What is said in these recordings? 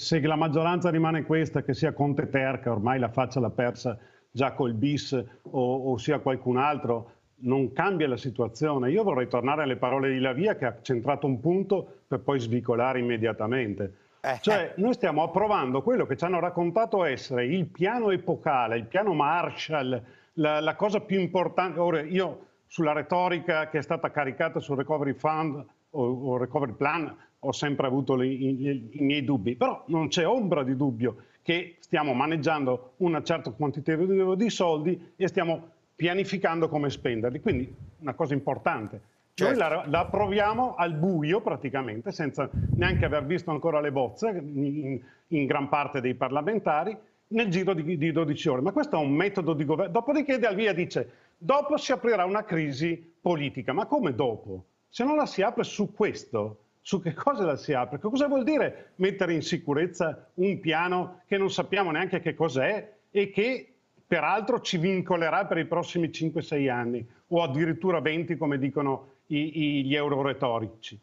se la maggioranza rimane questa, che sia Conte Terca, ormai la faccia l'ha persa già col bis o, o sia qualcun altro, non cambia la situazione. Io vorrei tornare alle parole di Lavia che ha centrato un punto per poi svicolare immediatamente. Eh, cioè, noi stiamo approvando quello che ci hanno raccontato essere il piano epocale, il piano Marshall, la, la cosa più importante. Ora, io sulla retorica che è stata caricata sul Recovery Fund o, o Recovery Plan ho sempre avuto le, i, i miei dubbi, però non c'è ombra di dubbio che stiamo maneggiando un certo quantitativo di soldi e stiamo pianificando come spenderli. Quindi una cosa importante. Certo. Noi la, la proviamo al buio praticamente, senza neanche aver visto ancora le bozze in, in gran parte dei parlamentari, nel giro di, di, 12 ore. Ma questo è un metodo di governo. Dopodiché Dalvia dice, dopo si aprirà una crisi politica. Ma come dopo? Se non la si apre su questo, su che cosa la si apre. cosa vuol dire mettere in sicurezza un piano che non sappiamo neanche che cos'è e che peraltro ci vincolerà per i prossimi 5-6 anni o addirittura 20 come dicono i, i, gli euroretorici.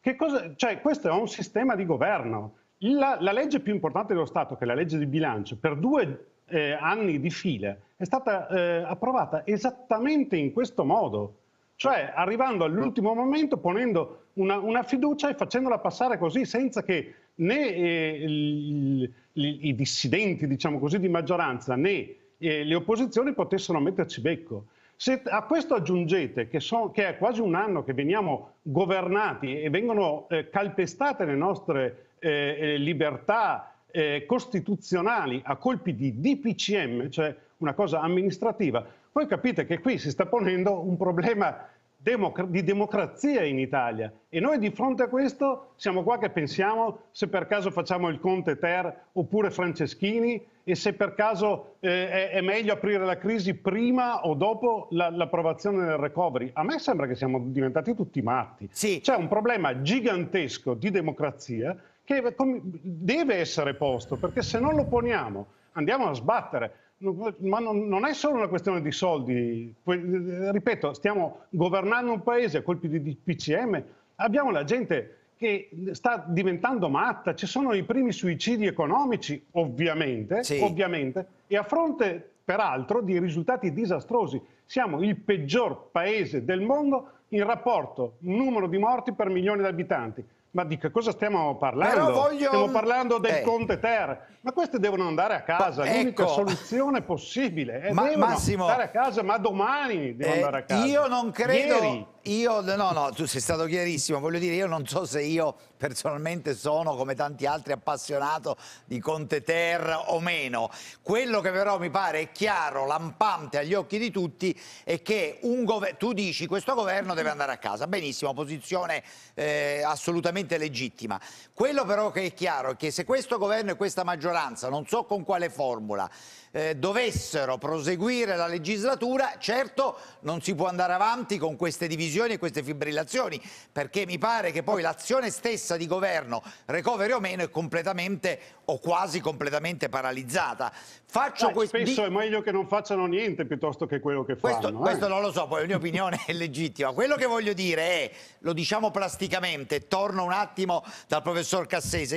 Cioè, questo è un sistema di governo. La, la, legge più importante dello Stato, che è la legge di bilancio, per due eh, anni di fila è stata eh, approvata esattamente in questo modo cioè arrivando all'ultimo momento, ponendo una, una, fiducia e facendola passare così, senza che né eh, i dissidenti, diciamo così, di maggioranza, né eh, le opposizioni potessero metterci becco. Se a questo aggiungete che, so, che, è quasi un anno che veniamo governati e vengono eh, calpestate le nostre eh, eh libertà eh, costituzionali a colpi di DPCM, cioè una cosa amministrativa, voi capite che qui si sta ponendo un problema di democrazia in Italia e noi di fronte a questo siamo qua che pensiamo se per caso facciamo il Conte Ter oppure Franceschini e se per caso eh, è, meglio aprire la crisi prima o dopo l'approvazione del recovery. A me sembra che siamo diventati tutti matti. Sì. C'è un problema gigantesco di democrazia che eh, deve essere posto perché se non lo poniamo andiamo a sbattere ma non, è solo una questione di soldi. Ripeto, stiamo governando un paese a colpi di PCM, abbiamo la gente che sta diventando matta, ci sono i primi suicidi economici, ovviamente, sì. ovviamente e a fronte peraltro di risultati disastrosi. Siamo il peggior paese del mondo in rapporto numero di morti per milioni di abitanti. Ma di che cosa stiamo parlando? Voglio... Stiamo parlando del eh. Conte Ter. Ma queste devono andare a casa, ma, l'unica ecco. soluzione possibile. è ma, devono Massimo, andare a casa, ma domani devono eh, andare a casa. Io non credo... Ieri io, no, no, tu sei stato chiarissimo, voglio dire, io non so se io personalmente sono, come tanti altri, appassionato di Conte Ter o meno. Quello che però mi pare è chiaro, lampante agli occhi di tutti, è che un governo, tu dici questo governo deve andare a casa, benissimo, posizione eh, assolutamente legittima. Quello però che è chiaro è che se questo governo e questa maggioranza, non so con quale formula, eh, dovessero proseguire la legislatura, certo non si può andare avanti con queste divisioni decisioni e queste fibrillazioni, perché mi pare che poi l'azione stessa di governo, recovery o meno, è completamente o quasi completamente paralizzata. Faccio Dai, Spesso di... è meglio che non facciano niente piuttosto che quello che questo, fanno. Eh? Questo non lo so, poi la mia opinione è legittima. Quello che voglio dire è, lo diciamo plasticamente, torno un attimo dal professor Cassese,